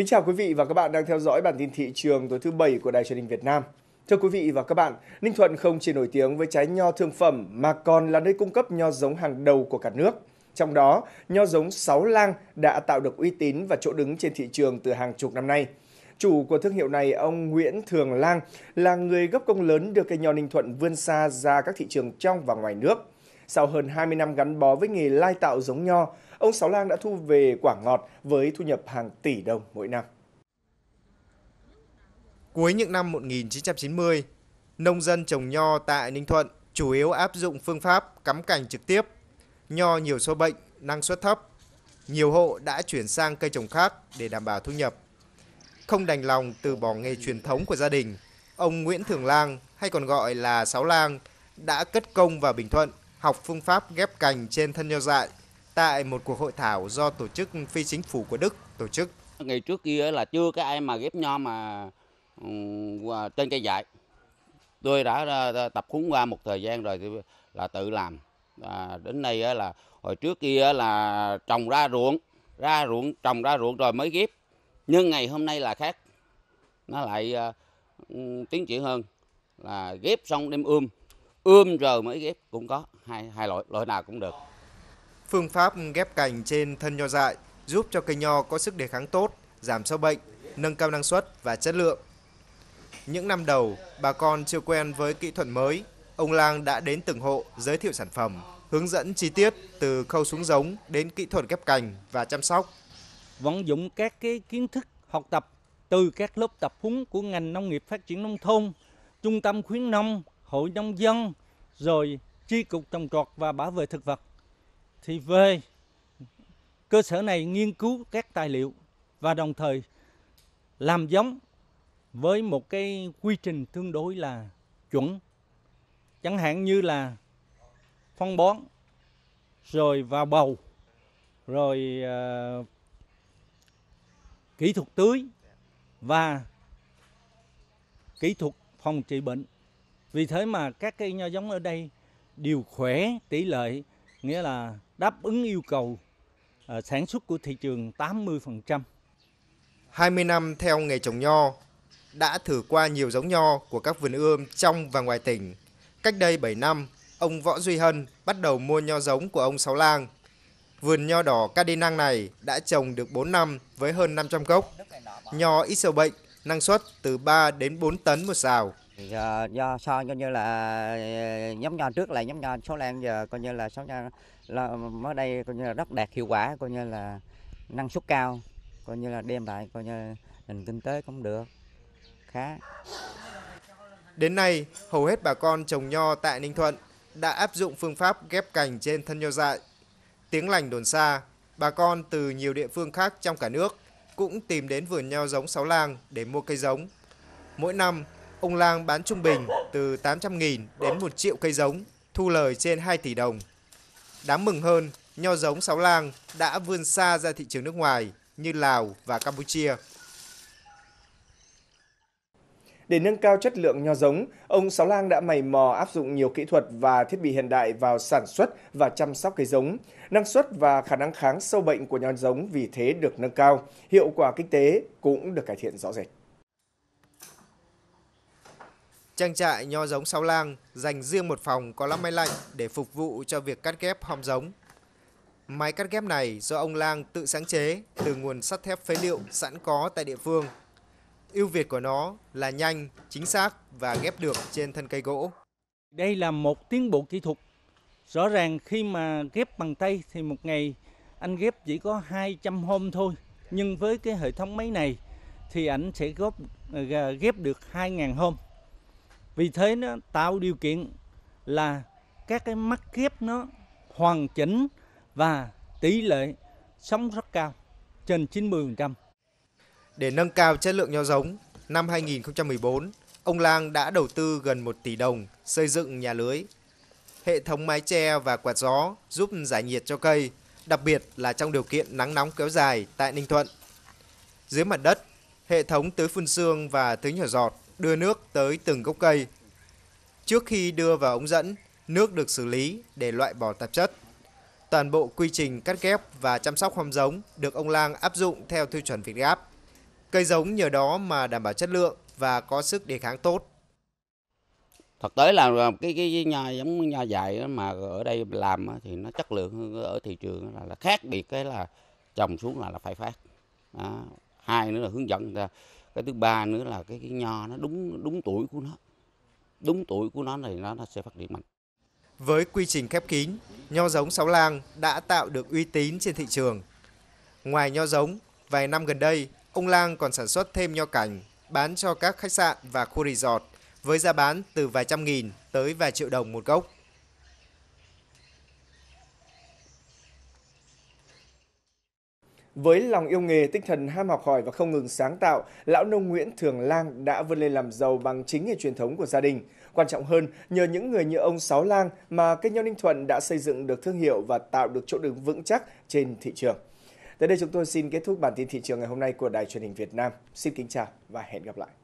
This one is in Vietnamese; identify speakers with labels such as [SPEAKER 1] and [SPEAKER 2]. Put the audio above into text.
[SPEAKER 1] Kính chào quý vị và các bạn đang theo dõi bản tin thị trường tối thứ bảy của Đài truyền hình Việt Nam. Thưa quý vị và các bạn, Ninh Thuận không chỉ nổi tiếng với trái nho thương phẩm mà còn là nơi cung cấp nho giống hàng đầu của cả nước. Trong đó, nho giống sáu lang đã tạo được uy tín và chỗ đứng trên thị trường từ hàng chục năm nay. Chủ của thương hiệu này, ông Nguyễn Thường Lang, là người góp công lớn đưa cây nho Ninh Thuận vươn xa ra các thị trường trong và ngoài nước. Sau hơn 20 năm gắn bó với nghề lai tạo giống nho, ông Sáu Lang đã thu về quả ngọt với thu nhập hàng tỷ đồng mỗi năm.
[SPEAKER 2] Cuối những năm 1990, nông dân trồng nho tại Ninh Thuận chủ yếu áp dụng phương pháp cắm cành trực tiếp. Nho nhiều sâu bệnh, năng suất thấp. Nhiều hộ đã chuyển sang cây trồng khác để đảm bảo thu nhập. Không đành lòng từ bỏ nghề truyền thống của gia đình, ông Nguyễn Thường Lang hay còn gọi là Sáu Lang đã cất công vào Bình Thuận học phương pháp ghép cành trên thân nho dại tại một cuộc hội thảo do tổ chức phi chính phủ của Đức tổ chức.
[SPEAKER 3] Ngày trước kia là chưa có ai mà ghép nho mà ừ, trên cây dại. Tôi đã tập huấn qua một thời gian rồi là tự làm. À, đến nay là hồi trước kia là trồng ra ruộng, ra ruộng trồng ra ruộng rồi mới ghép. Nhưng ngày hôm nay là khác. Nó lại à, ừ, tiến triển hơn là ghép xong đem ươm um ươm rồi mới ghép cũng có hai hai loại loại nào cũng được
[SPEAKER 2] phương pháp ghép cành trên thân nho dại giúp cho cây nho có sức đề kháng tốt giảm sâu bệnh nâng cao năng suất và chất lượng những năm đầu bà con chưa quen với kỹ thuật mới ông lang đã đến từng hộ giới thiệu sản phẩm hướng dẫn chi tiết từ khâu xuống giống đến kỹ
[SPEAKER 4] thuật ghép cành và chăm sóc vận dụng các cái kiến thức học tập từ các lớp tập huấn của ngành nông nghiệp phát triển nông thôn trung tâm khuyến nông hội nông dân rồi chi cục trồng trọt và bảo vệ thực vật thì về cơ sở này nghiên cứu các tài liệu và đồng thời làm giống với một cái quy trình tương đối là chuẩn chẳng hạn như là phân bón rồi vào bầu rồi uh, kỹ thuật tưới và kỹ thuật phòng trị bệnh vì thế mà các cây nho giống ở đây đều khỏe, tỷ lệ, nghĩa là đáp ứng yêu cầu uh, sản xuất của thị trường 80%. 20 năm theo nghề trồng
[SPEAKER 2] nho, đã thử qua nhiều giống nho của các vườn ươm trong và ngoài tỉnh. Cách đây 7 năm, ông Võ Duy Hân bắt đầu mua nho giống của ông Sáu Lang. Vườn nho đỏ Ca Đê Năng này đã trồng được 4 năm với hơn 500 gốc. Nho ít sâu bệnh, năng suất từ 3 đến 4 tấn một xào giờ do so coi như là
[SPEAKER 3] ờ, nhóm nho trước là nhóm nho số lan giờ coi như là số nho là mới đây coi như là rất đạt hiệu quả coi như là năng suất cao coi như là đem lại coi như nền kinh tế cũng
[SPEAKER 2] được khá đến nay hầu hết bà con trồng nho tại Ninh Thuận đã áp dụng phương pháp ghép cành trên thân nho dại tiếng lành đồn xa bà con từ nhiều địa phương khác trong cả nước cũng tìm đến vườn nho giống sáu lang để mua cây giống mỗi năm ông Lang bán trung bình từ 800.000 đến 1 triệu cây giống, thu lời trên 2 tỷ đồng. Đáng mừng hơn, nho giống sáu lang
[SPEAKER 1] đã vươn xa ra thị trường nước ngoài như Lào và Campuchia. Để nâng cao chất lượng nho giống, ông Sáu Lang đã mày mò áp dụng nhiều kỹ thuật và thiết bị hiện đại vào sản xuất và chăm sóc cây giống. Năng suất và khả năng kháng sâu bệnh của nho giống vì thế được nâng cao, hiệu quả kinh tế cũng được cải thiện rõ rệt.
[SPEAKER 2] Trang trại nho giống sau Lang dành riêng một phòng có lắp máy lạnh để phục vụ cho việc cắt ghép hom giống. Máy cắt ghép này do ông Lang tự sáng chế từ nguồn sắt thép phế liệu sẵn có tại địa phương.
[SPEAKER 4] Ưu việt của nó là nhanh, chính xác và ghép được trên thân cây gỗ. Đây là một tiến bộ kỹ thuật. Rõ ràng khi mà ghép bằng tay thì một ngày anh ghép chỉ có 200 hôm thôi. Nhưng với cái hệ thống máy này thì ảnh sẽ góp à, ghép được 2.000 hôm vì thế nó tạo điều kiện là các cái mắt kiếp nó hoàn chỉnh và tỷ lệ sống rất cao trên 90%. Để nâng cao chất lượng nho giống,
[SPEAKER 2] năm 2014, ông Lang đã đầu tư gần 1 tỷ đồng xây dựng nhà lưới. Hệ thống mái che và quạt gió giúp giải nhiệt cho cây, đặc biệt là trong điều kiện nắng nóng kéo dài tại Ninh Thuận. Dưới mặt đất, hệ thống tưới phun sương và tưới nhỏ giọt đưa nước tới từng gốc cây. Trước khi đưa vào ống dẫn, nước được xử lý để loại bỏ tạp chất. Toàn bộ quy trình cắt ghép và chăm sóc hom giống được ông Lang áp dụng theo tiêu chuẩn Việt Gáp. Cây giống nhờ đó mà đảm bảo chất lượng và có sức đề kháng tốt.
[SPEAKER 3] Thực tế là cái cái nho giống nho dài mà ở đây làm thì nó chất lượng ở thị trường là, là khác biệt cái là trồng xuống là là phải phát. Đó. Hai nữa là hướng dẫn người ta cái thứ ba nữa là cái, cái nho nó đúng đúng tuổi của nó đúng tuổi của nó này nó, nó sẽ phát triển mạnh
[SPEAKER 2] với quy trình khép kín nho giống sáu lang đã tạo được uy tín trên thị trường ngoài nho giống vài năm gần đây ông lang còn sản xuất thêm nho cảnh bán cho các khách sạn và khu resort với giá bán từ vài trăm nghìn tới vài triệu đồng
[SPEAKER 1] một gốc Với lòng yêu nghề, tinh thần ham học hỏi và không ngừng sáng tạo, lão nông Nguyễn Thường Lang đã vươn lên làm giàu bằng chính nghề truyền thống của gia đình. Quan trọng hơn, nhờ những người như ông Sáu Lang mà cây nho Ninh Thuận đã xây dựng được thương hiệu và tạo được chỗ đứng vững chắc trên thị trường. Tới đây chúng tôi xin kết thúc bản tin thị trường ngày hôm nay của Đài truyền hình Việt Nam. Xin kính chào và hẹn gặp lại.